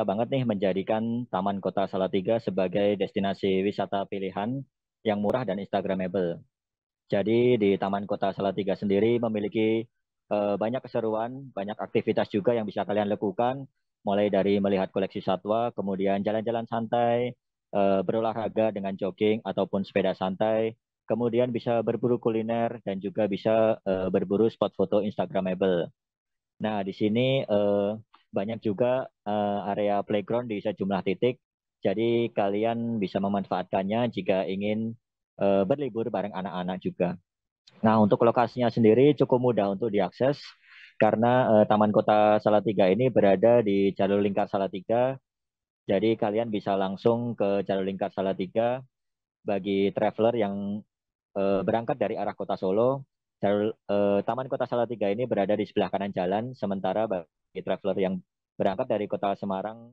banget nih menjadikan Taman Kota Salatiga sebagai destinasi wisata pilihan yang murah dan instagramable. Jadi di Taman Kota Salatiga sendiri memiliki uh, banyak keseruan, banyak aktivitas juga yang bisa kalian lakukan, mulai dari melihat koleksi satwa, kemudian jalan-jalan santai, uh, berolahraga dengan jogging ataupun sepeda santai, kemudian bisa berburu kuliner dan juga bisa uh, berburu spot foto instagramable. Nah, di sini uh, banyak juga uh, area playground di sejumlah titik. Jadi kalian bisa memanfaatkannya jika ingin uh, berlibur bareng anak-anak juga. Nah, untuk lokasinya sendiri cukup mudah untuk diakses karena uh, Taman Kota Salatiga ini berada di jalur lingkar Salatiga. Jadi kalian bisa langsung ke jalur lingkar Salatiga bagi traveler yang uh, berangkat dari arah Kota Solo. Jalur, uh, Taman Kota Salatiga ini berada di sebelah kanan jalan, sementara traveler yang berangkat dari kota semarang